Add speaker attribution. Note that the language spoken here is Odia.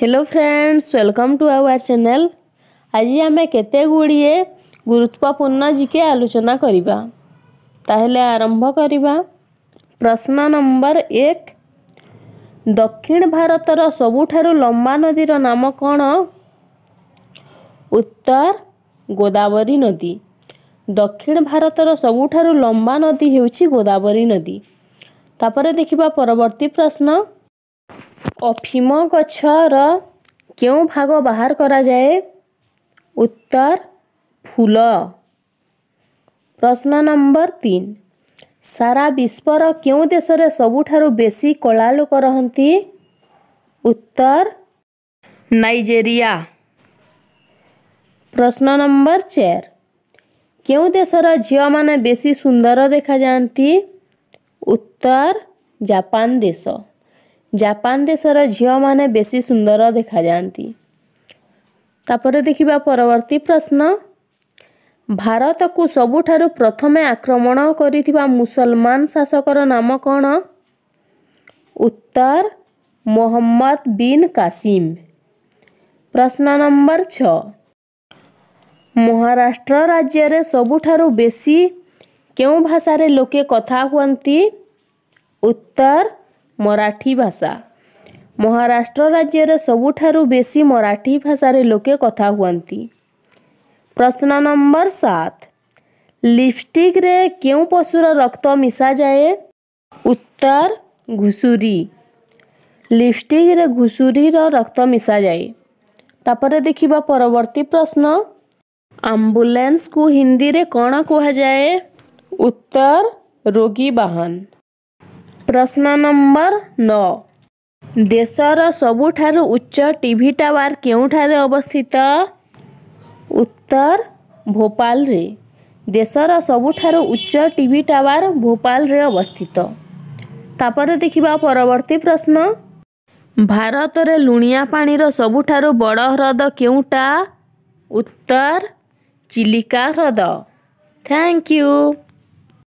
Speaker 1: hello friends welcome to our channel ଆଜି ଆମେ କେତେ ଗୁଡ଼ିଏ ଗୁରୁତ୍ୱପୂର୍ଣ୍ଣ ଜିକେ ଆଲୋଚନା କରିବା ତାହେଲେ ଆରମ୍ଭ କରିବା ପ୍ରଶ୍ନ ନମ୍ବର ଏକ ଦକ୍ଷିଣ ଭାରତର ସବୁଠାରୁ ଲମ୍ବା ନଦୀର ନାମ କ'ଣ ଉତ୍ତର ଗୋଦାବରୀ ନଦୀ ଦକ୍ଷିଣ ଭାରତର ସବୁଠାରୁ ଲମ୍ବା ନଦୀ ହେଉଛି ଗୋଦାବରୀ ନଦୀ ତାପରେ ଦେଖିବା ପରବର୍ତ୍ତୀ ପ୍ରଶ୍ନ अफिम गछ र के भाग करा जाए उत्तर फूल प्रश्न नम्बर तिन सारा विश्वर देश देशले सबुठु बेसी कला लोक रह उत्तर नाइजेरिया प्रश्न नम्बर चार केही देश र झिउने बेसी सुन्दर देखा उत्तर जापान देश ଜାପାନ ଦେଶର ଝିଅମାନେ ବେଶୀ ସୁନ୍ଦର ଦେଖାଯାଆନ୍ତି ତାପରେ ଦେଖିବା ପରବର୍ତ୍ତୀ ପ୍ରଶ୍ନ ଭାରତକୁ ସବୁଠାରୁ ପ୍ରଥମେ ଆକ୍ରମଣ କରିଥିବା ମୁସଲମାନ ଶାସକର ନାମ କ'ଣ ଉତ୍ତର ମହମ୍ମଦ ବିନ୍ କାସିମ ପ୍ରଶ୍ନ ନମ୍ବର ଛଅ ମହାରାଷ୍ଟ୍ର ରାଜ୍ୟରେ ସବୁଠାରୁ ବେଶୀ କେଉଁ ଭାଷାରେ ଲୋକେ କଥା ହୁଅନ୍ତି ଉତ୍ତର मराठी भाषा महाराष्ट्र राज्य सबुठ बेसी मराठी भाषा लोके कथा हूँ प्रश्न नंबर सात लिपस्टिक रे क्यों पशुर रक्त मिसा जाए उत्तर घुषुरी लिपस्टिक रे घुषुरी रक्त मिसा जाए तापर देखा परवर्ती प्रश्न आंबुलांस को हिंदी रे कौन कहा जाए उत्तर रोगी बाहन ପ୍ରଶ୍ନ ନମ୍ବର ନଅ ଦେଶର ସବୁଠାରୁ ଉଚ୍ଚ ଟିଭି ଟାୱାର କେଉଁଠାରେ ଅବସ୍ଥିତ ଉତ୍ତର ଭୋପାଲରେ ଦେଶର ସବୁଠାରୁ ଉଚ୍ଚ ଟିଭି ଟାୱାର ଭୋପାଲରେ ଅବସ୍ଥିତ ତାପରେ ଦେଖିବା ପରବର୍ତ୍ତୀ ପ୍ରଶ୍ନ ଭାରତରେ ଲୁଣିଆ ପାଣିର ସବୁଠାରୁ ବଡ଼ ହ୍ରଦ କେଉଁଟା ଉତ୍ତର ଚିଲିକା ହ୍ରଦ ଥ୍ୟାଙ୍କ ୟୁ